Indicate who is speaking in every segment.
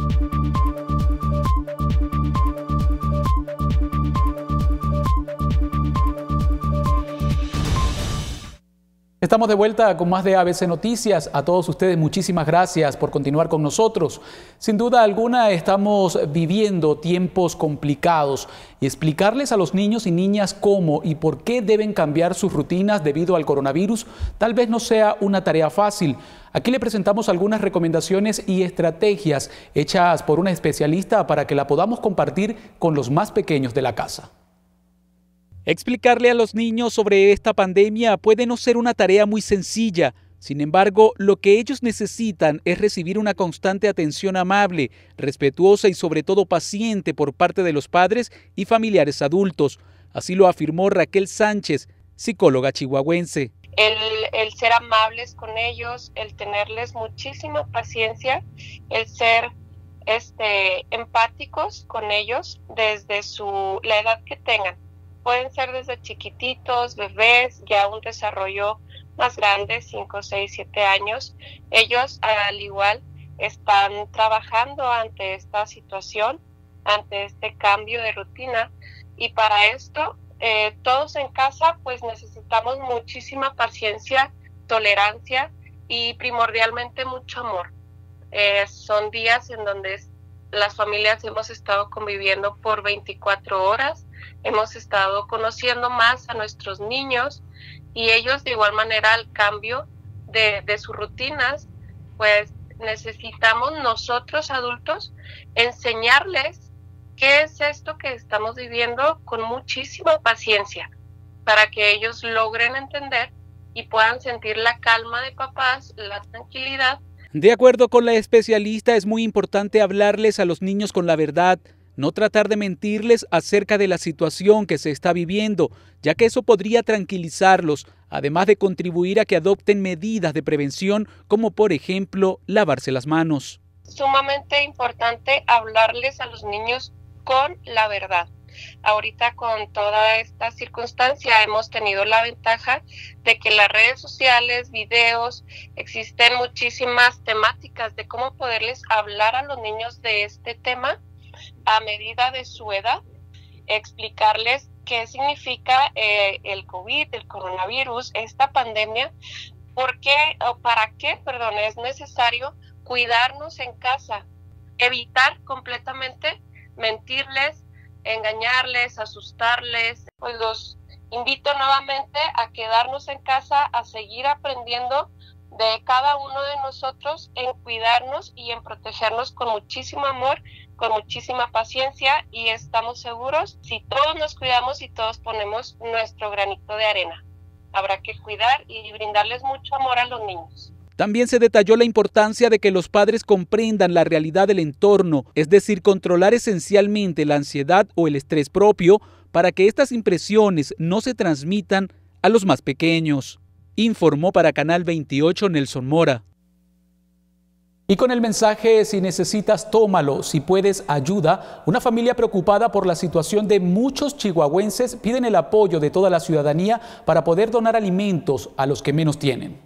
Speaker 1: Música
Speaker 2: Estamos de vuelta con más de ABC Noticias. A todos ustedes muchísimas gracias por continuar con nosotros. Sin duda alguna estamos viviendo tiempos complicados y explicarles a los niños y niñas cómo y por qué deben cambiar sus rutinas debido al coronavirus tal vez no sea una tarea fácil. Aquí le presentamos algunas recomendaciones y estrategias hechas por una especialista para que la podamos compartir con los más pequeños de la casa. Explicarle a los niños sobre esta pandemia puede no ser una tarea muy sencilla. Sin embargo, lo que ellos necesitan es recibir una constante atención amable, respetuosa y sobre todo paciente por parte de los padres y familiares adultos. Así lo afirmó Raquel Sánchez, psicóloga chihuahuense.
Speaker 3: El, ser amables con ellos, el tenerles muchísima paciencia, el ser este, empáticos con ellos desde su, la edad que tengan Pueden ser desde chiquititos, bebés, ya un desarrollo más grande, 5, 6, 7 años. Ellos al igual están trabajando ante esta situación, ante este cambio de rutina. Y para esto, eh, todos en casa, pues necesitamos muchísima paciencia, tolerancia y primordialmente mucho amor. Eh, son días en donde las familias hemos estado conviviendo por 24 horas hemos estado conociendo más a nuestros niños y ellos de igual manera al cambio de, sus rutinas, pues necesitamos nosotros adultos enseñarles qué es esto que estamos viviendo con muchísima paciencia para que ellos logren entender y puedan sentir la calma de papás, la tranquilidad.
Speaker 2: De acuerdo con la especialista, es muy importante hablarles a los niños con la verdad, no tratar de mentirles acerca de la situación que se está viviendo, ya que eso podría tranquilizarlos, además de contribuir a que adopten medidas de prevención, como por ejemplo lavarse las manos.
Speaker 3: Sumamente importante hablarles a los niños con la verdad. Ahorita con toda esta circunstancia hemos tenido la ventaja de que las redes sociales, videos, existen muchísimas temáticas de cómo poderles hablar a los niños de este tema a medida de su edad, explicarles qué significa eh, el COVID, el coronavirus, esta pandemia, por qué, o para qué, perdón, es necesario cuidarnos en casa, evitar completamente mentirles, engañarles, asustarles. Pues los invito nuevamente a quedarnos en casa, a seguir aprendiendo de cada uno de nosotros en cuidarnos y en protegernos con muchísimo amor, con muchísima paciencia y estamos seguros si todos nos cuidamos y todos ponemos nuestro granito de arena. Habrá que cuidar y brindarles mucho amor a los niños.
Speaker 2: También se detalló la importancia de que los padres comprendan la realidad del entorno, es decir, controlar esencialmente la ansiedad o el estrés propio para que estas impresiones no se transmitan a los más pequeños informó para Canal 28 Nelson Mora. Y con el mensaje, si necesitas, tómalo, si puedes, ayuda, una familia preocupada por la situación de muchos chihuahuenses piden el apoyo de toda la ciudadanía para poder donar alimentos a los que menos tienen.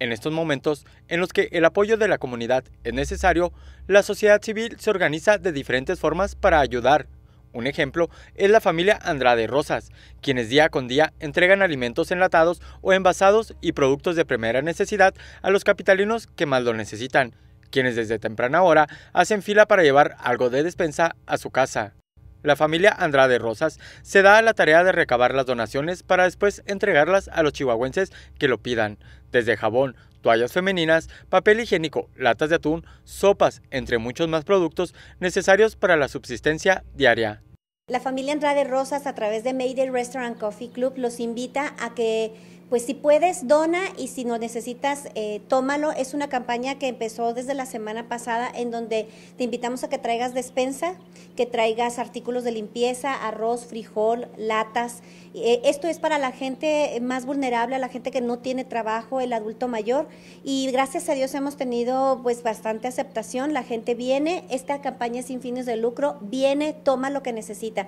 Speaker 2: En estos momentos, en los que el apoyo de la comunidad es necesario, la sociedad civil se organiza de diferentes formas para ayudar un ejemplo es la familia Andrade Rosas, quienes día con día entregan alimentos enlatados o envasados y productos de primera necesidad a los capitalinos que más lo necesitan, quienes desde temprana hora hacen fila para llevar algo de despensa a su casa la familia Andrade Rosas se da a la tarea de recabar las donaciones para después entregarlas a los chihuahuenses que lo pidan, desde jabón, toallas femeninas, papel higiénico, latas de atún, sopas, entre muchos más productos necesarios para la subsistencia diaria.
Speaker 1: La familia Andrade Rosas a través de Mayday Restaurant Coffee Club los invita a que pues si puedes, dona y si no necesitas, eh, tómalo. Es una campaña que empezó desde la semana pasada en donde te invitamos a que traigas despensa, que traigas artículos de limpieza, arroz, frijol, latas. Eh, esto es para la gente más vulnerable, a la gente que no tiene trabajo, el adulto mayor. Y gracias a Dios hemos tenido pues bastante aceptación. La gente viene, esta campaña es sin fines de lucro, viene, toma lo que necesita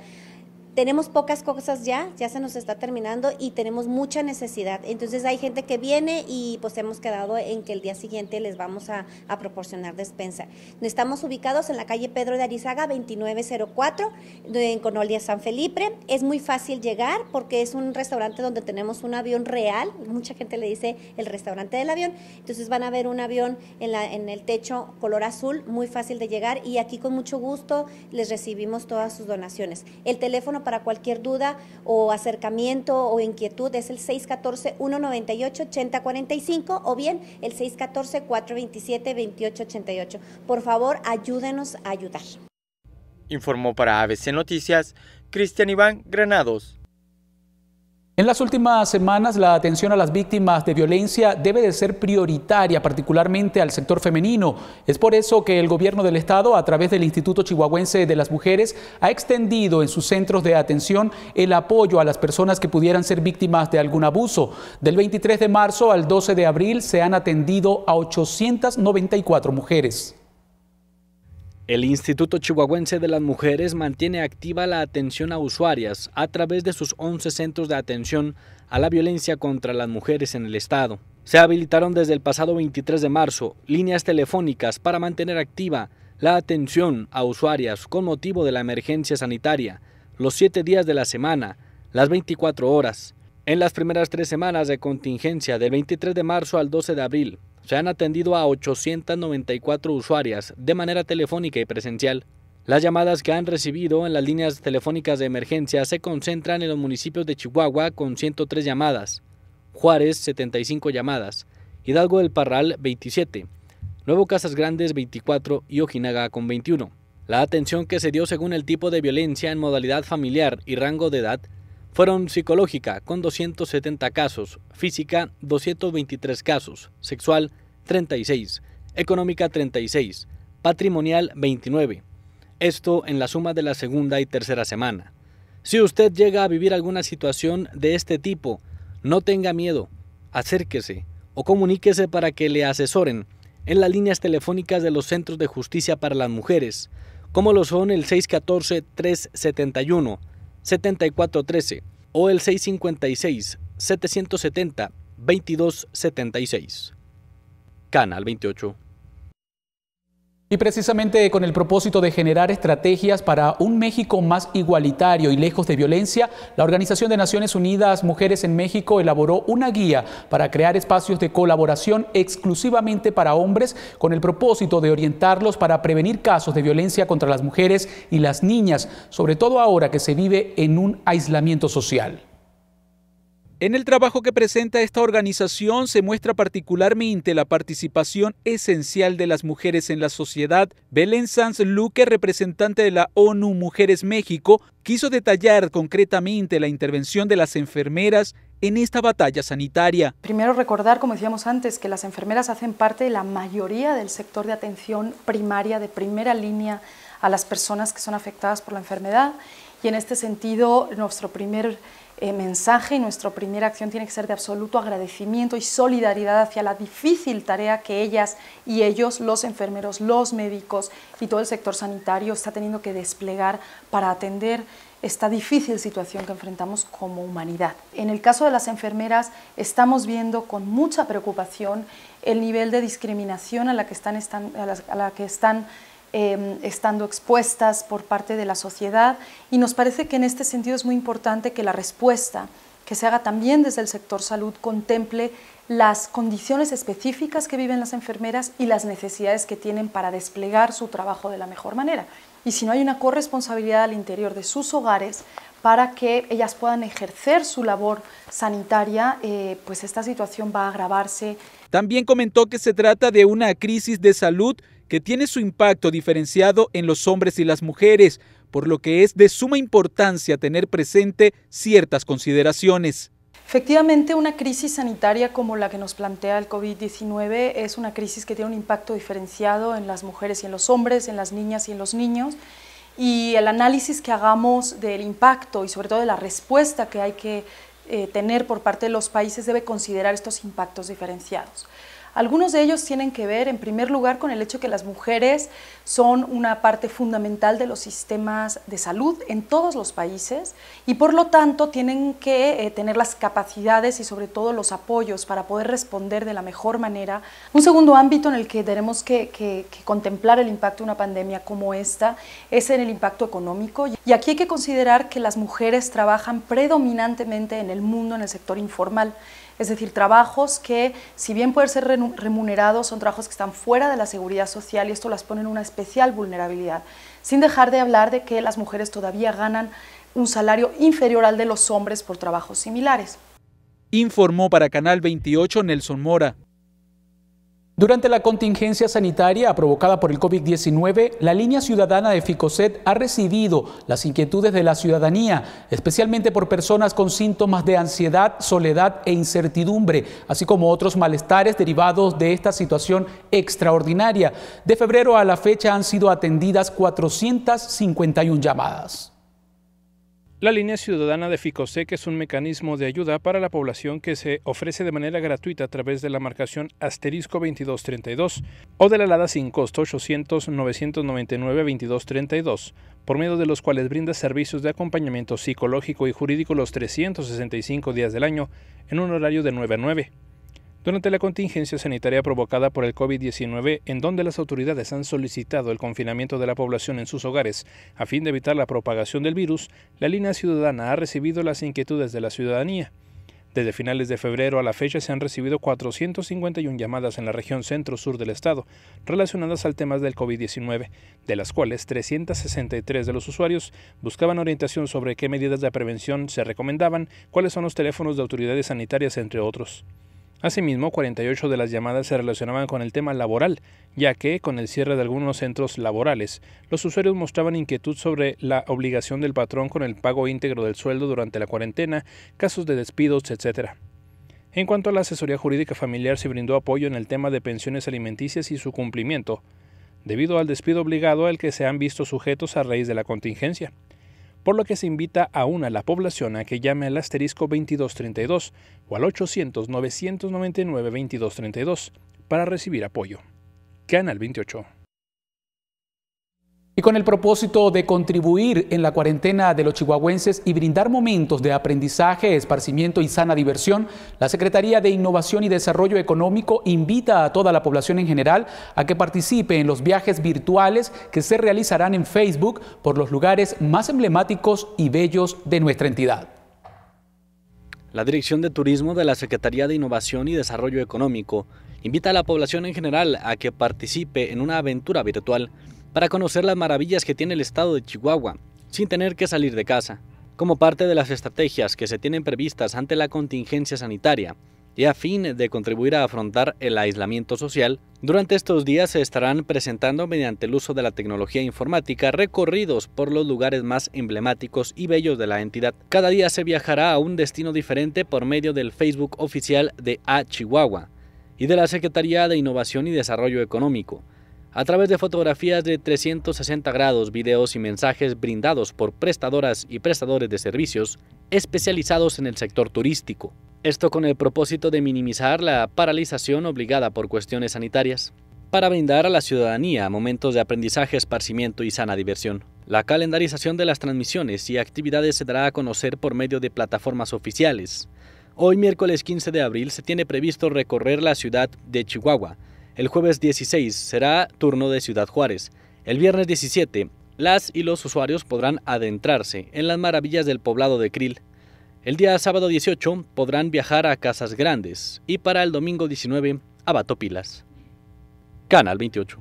Speaker 1: tenemos pocas cosas ya, ya se nos está terminando y tenemos mucha necesidad. Entonces hay gente que viene y pues hemos quedado en que el día siguiente les vamos a, proporcionar despensa. Estamos ubicados en la calle Pedro de Arizaga 2904 en Conolia San Felipe. Es muy fácil llegar porque es un restaurante donde tenemos un avión real. Mucha gente le dice el restaurante del avión. Entonces van a ver un avión en, la, en el techo color azul, muy fácil de llegar y aquí con mucho gusto les recibimos todas sus donaciones. El teléfono para cualquier duda o acercamiento o inquietud es el 614-198-8045 o bien el 614-427-2888. Por favor, ayúdenos a ayudar.
Speaker 2: Informó para ABC Noticias Cristian Iván Granados. En las últimas semanas, la atención a las víctimas de violencia debe de ser prioritaria, particularmente al sector femenino. Es por eso que el gobierno del Estado, a través del Instituto Chihuahuense de las Mujeres, ha extendido en sus centros de atención el apoyo a las personas que pudieran ser víctimas de algún abuso. Del 23 de marzo al 12 de abril se han atendido a 894 mujeres.
Speaker 4: El Instituto Chihuahuense de las Mujeres mantiene activa la atención a usuarias a través de sus 11 centros de atención a la violencia contra las mujeres en el Estado. Se habilitaron desde el pasado 23 de marzo líneas telefónicas para mantener activa la atención a usuarias con motivo de la emergencia sanitaria los 7 días de la semana, las 24 horas. En las primeras tres semanas de contingencia del 23 de marzo al 12 de abril, se han atendido a 894 usuarias de manera telefónica y presencial. Las llamadas que han recibido en las líneas telefónicas de emergencia se concentran en los municipios de Chihuahua con 103 llamadas, Juárez 75 llamadas, Hidalgo del Parral 27, Nuevo Casas Grandes 24 y Ojinaga con 21. La atención que se dio según el tipo de violencia en modalidad familiar y rango de edad fueron psicológica con 270 casos, física 223 casos, sexual 36, económica 36, patrimonial 29. Esto en la suma de la segunda y tercera semana. Si usted llega a vivir alguna situación de este tipo, no tenga miedo, acérquese o comuníquese para que le asesoren en las líneas telefónicas de los centros de justicia para las mujeres, como lo son el 614-371 7413 o el 656 770 2276. Canal 28.
Speaker 2: Y precisamente con el propósito de generar estrategias para un México más igualitario y lejos de violencia, la Organización de Naciones Unidas Mujeres en México elaboró una guía para crear espacios de colaboración exclusivamente para hombres con el propósito de orientarlos para prevenir casos de violencia contra las mujeres y las niñas, sobre todo ahora que se vive en un aislamiento social. En el trabajo que presenta esta organización se muestra particularmente la participación esencial de las mujeres en la sociedad. Belén Sanz Luque, representante de la ONU Mujeres México, quiso detallar concretamente la intervención de las enfermeras en esta batalla sanitaria.
Speaker 5: Primero recordar, como decíamos antes, que las enfermeras hacen parte de la mayoría del sector de atención primaria de primera línea a las personas que son afectadas por la enfermedad y en este sentido nuestro primer eh, mensaje y nuestra primera acción tiene que ser de absoluto agradecimiento y solidaridad hacia la difícil tarea que ellas y ellos, los enfermeros, los médicos y todo el sector sanitario está teniendo que desplegar para atender esta difícil situación que enfrentamos como humanidad. En el caso de las enfermeras, estamos viendo con mucha preocupación el nivel de discriminación a la que están, a la que están Em, estando expuestas por parte de la sociedad y nos parece que en este sentido es muy importante que la respuesta que se haga también desde el sector salud contemple las condiciones específicas que viven las enfermeras y las necesidades que tienen para desplegar su trabajo de la mejor manera. Y si no hay una corresponsabilidad al interior de sus hogares para que ellas puedan ejercer su labor sanitaria, eh, pues esta situación va a agravarse.
Speaker 2: También comentó que se trata de una crisis de salud que tiene su impacto diferenciado en los hombres y las mujeres, por lo que es de suma importancia tener presente ciertas consideraciones.
Speaker 5: Efectivamente, una crisis sanitaria como la que nos plantea el COVID-19 es una crisis que tiene un impacto diferenciado en las mujeres y en los hombres, en las niñas y en los niños. Y el análisis que hagamos del impacto y sobre todo de la respuesta que hay que eh, tener por parte de los países debe considerar estos impactos diferenciados. Algunos de ellos tienen que ver, en primer lugar, con el hecho que las mujeres son una parte fundamental de los sistemas de salud en todos los países y por lo tanto tienen que eh, tener las capacidades y sobre todo los apoyos para poder responder de la mejor manera. Un segundo ámbito en el que tenemos que contemplar el impacto de una pandemia como esta es en el impacto económico y aquí hay que considerar que las mujeres trabajan predominantemente en el mundo, en el sector informal. Es decir, trabajos que, si bien pueden ser remunerados, son trabajos que están fuera de la seguridad social y esto las pone en una especial vulnerabilidad. Sin dejar de hablar de que las mujeres todavía ganan un salario inferior al de los hombres por trabajos similares.
Speaker 2: Informó para Canal 28 Nelson Mora. Durante la contingencia sanitaria provocada por el COVID-19, la línea ciudadana de Ficoset ha recibido las inquietudes de la ciudadanía, especialmente por personas con síntomas de ansiedad, soledad e incertidumbre, así como otros malestares derivados de esta situación extraordinaria. De febrero a la fecha han sido atendidas 451 llamadas.
Speaker 6: La línea ciudadana de FICOSEC es un mecanismo de ayuda para la población que se ofrece de manera gratuita a través de la marcación asterisco 2232 o de la alada sin costo 800-999-2232, por medio de los cuales brinda servicios de acompañamiento psicológico y jurídico los 365 días del año en un horario de 9 a 9 durante la contingencia sanitaria provocada por el COVID-19, en donde las autoridades han solicitado el confinamiento de la población en sus hogares a fin de evitar la propagación del virus, la línea ciudadana ha recibido las inquietudes de la ciudadanía. Desde finales de febrero a la fecha se han recibido 451 llamadas en la región centro-sur del estado relacionadas al tema del COVID-19, de las cuales 363 de los usuarios buscaban orientación sobre qué medidas de prevención se recomendaban, cuáles son los teléfonos de autoridades sanitarias, entre otros. Asimismo, 48 de las llamadas se relacionaban con el tema laboral, ya que, con el cierre de algunos centros laborales, los usuarios mostraban inquietud sobre la obligación del patrón con el pago íntegro del sueldo durante la cuarentena, casos de despidos, etc. En cuanto a la asesoría jurídica familiar, se brindó apoyo en el tema de pensiones alimenticias y su cumplimiento, debido al despido obligado al que se han visto sujetos a raíz de la contingencia por lo que se invita a una la población a que llame al asterisco 2232 o al 800-999-2232 para recibir apoyo. Canal 28.
Speaker 2: Y con el propósito de contribuir en la cuarentena de los chihuahuenses y brindar momentos de aprendizaje, esparcimiento y sana diversión, la Secretaría de Innovación y Desarrollo Económico invita a toda la población en general a que participe en los viajes virtuales que se realizarán en Facebook por los lugares más emblemáticos y bellos de nuestra entidad.
Speaker 4: La Dirección de Turismo de la Secretaría de Innovación y Desarrollo Económico invita a la población en general a que participe en una aventura virtual para conocer las maravillas que tiene el estado de Chihuahua, sin tener que salir de casa. Como parte de las estrategias que se tienen previstas ante la contingencia sanitaria, y a fin de contribuir a afrontar el aislamiento social, durante estos días se estarán presentando mediante el uso de la tecnología informática recorridos por los lugares más emblemáticos y bellos de la entidad. Cada día se viajará a un destino diferente por medio del Facebook oficial de A Chihuahua y de la Secretaría de Innovación y Desarrollo Económico, a través de fotografías de 360 grados, videos y mensajes brindados por prestadoras y prestadores de servicios especializados en el sector turístico. Esto con el propósito de minimizar la paralización obligada por cuestiones sanitarias, para brindar a la ciudadanía momentos de aprendizaje, esparcimiento y sana diversión. La calendarización de las transmisiones y actividades se dará a conocer por medio de plataformas oficiales. Hoy miércoles 15 de abril se tiene previsto recorrer la ciudad de Chihuahua, el jueves 16 será turno de Ciudad Juárez. El viernes 17, las y los usuarios podrán adentrarse en las maravillas del poblado de Krill. El día sábado 18 podrán viajar a Casas Grandes y para el domingo 19
Speaker 2: a Batopilas. Canal 28.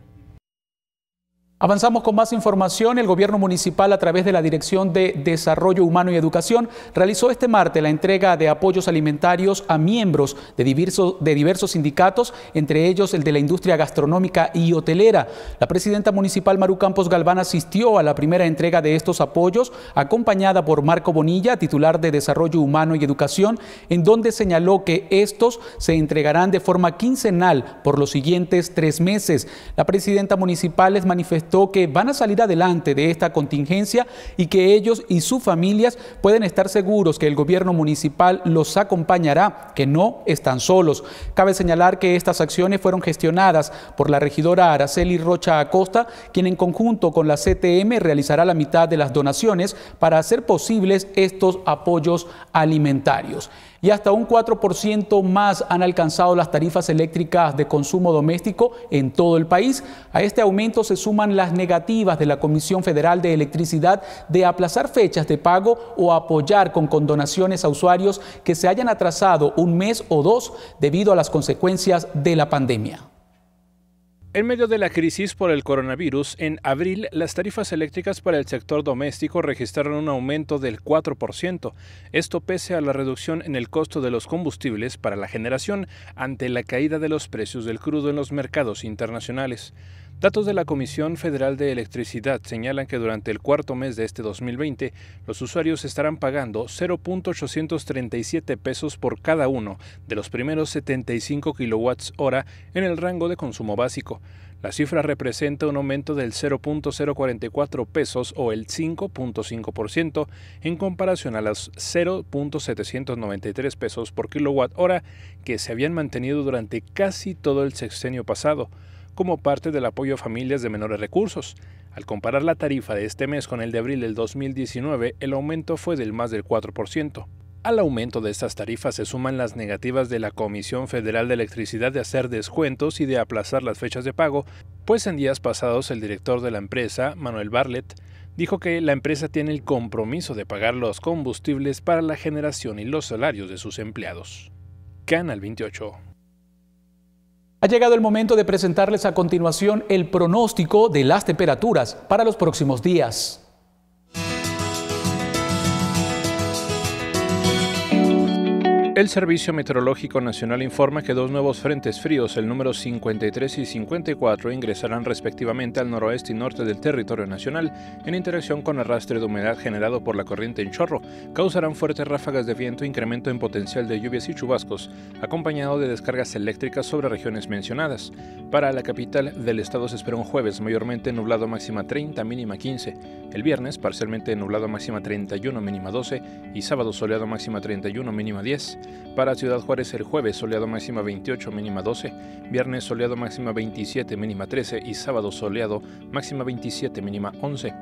Speaker 2: Avanzamos con más información. El gobierno municipal, a través de la Dirección de Desarrollo Humano y Educación, realizó este martes la entrega de apoyos alimentarios a miembros de diversos, sindicatos, entre ellos el de la industria gastronómica y hotelera. La presidenta municipal Maru Campos Galván asistió a la primera entrega de estos apoyos, acompañada por Marco Bonilla, titular de Desarrollo Humano y Educación, en donde señaló que estos se entregarán de forma quincenal por los siguientes tres meses. La presidenta municipal les manifestó que van a salir adelante de esta contingencia y que ellos y sus familias pueden estar seguros que el gobierno municipal los acompañará, que no están solos. Cabe señalar que estas acciones fueron gestionadas por la regidora Araceli Rocha Acosta, quien en conjunto con la CTM realizará la mitad de las donaciones para hacer posibles estos apoyos alimentarios y hasta un 4% más han alcanzado las tarifas eléctricas de consumo doméstico en todo el país. A este aumento se suman las negativas de la Comisión Federal de Electricidad de aplazar fechas de pago o apoyar con condonaciones a usuarios que se hayan atrasado un mes o dos debido a las consecuencias de la pandemia.
Speaker 6: En medio de la crisis por el coronavirus, en abril las tarifas eléctricas para el sector doméstico registraron un aumento del 4%, esto pese a la reducción en el costo de los combustibles para la generación ante la caída de los precios del crudo en los mercados internacionales. Datos de la Comisión Federal de Electricidad señalan que durante el cuarto mes de este 2020, los usuarios estarán pagando 0.837 pesos por cada uno de los primeros 75 kilowatts hora en el rango de consumo básico. La cifra representa un aumento del 0.044 pesos o el 5.5% en comparación a los 0.793 pesos por kilowatt hora que se habían mantenido durante casi todo el sexenio pasado como parte del apoyo a familias de menores recursos. Al comparar la tarifa de este mes con el de abril del 2019, el aumento fue del más del 4%. Al aumento de estas tarifas se suman las negativas de la Comisión Federal de Electricidad de hacer descuentos y de aplazar las fechas de pago, pues en días pasados el director de la empresa, Manuel Barlet, dijo que la empresa tiene el compromiso de pagar los combustibles para la generación y los salarios de sus empleados. Canal 28
Speaker 2: ha llegado el momento de presentarles a continuación el pronóstico de las temperaturas para los próximos días.
Speaker 6: El Servicio Meteorológico Nacional informa que dos nuevos frentes fríos, el número 53 y 54, ingresarán respectivamente al noroeste y norte del territorio nacional en interacción con el arrastre de humedad generado por la corriente en chorro. Causarán fuertes ráfagas de viento, e incremento en potencial de lluvias y chubascos, acompañado de descargas eléctricas sobre regiones mencionadas. Para la capital del estado se espera un jueves mayormente nublado máxima 30, mínima 15. El viernes parcialmente nublado máxima 31, mínima 12 y sábado soleado máxima 31, mínima 10. Para Ciudad Juárez el jueves soleado máxima 28, mínima 12, viernes soleado máxima 27, mínima 13 y sábado soleado máxima 27, mínima 11.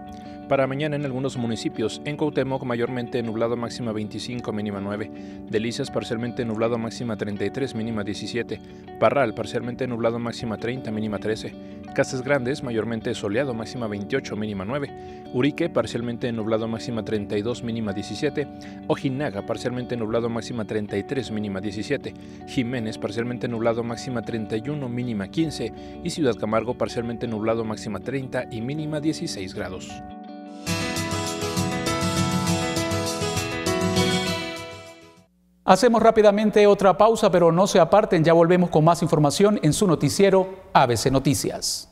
Speaker 6: Para mañana en algunos municipios, en Coutemoc mayormente nublado máxima 25, mínima 9, Delicias parcialmente nublado máxima 33, mínima 17, Parral parcialmente nublado máxima 30, mínima 13, Casas Grandes mayormente soleado máxima 28, mínima 9, Urique parcialmente nublado máxima 32, mínima 17, Ojinaga parcialmente nublado máxima 33, mínima 17, Jiménez parcialmente nublado máxima 31, mínima 15 y Ciudad Camargo parcialmente nublado máxima 30 y mínima 16 grados.
Speaker 2: Hacemos rápidamente otra pausa, pero no se aparten, ya volvemos con más información en su noticiero ABC Noticias.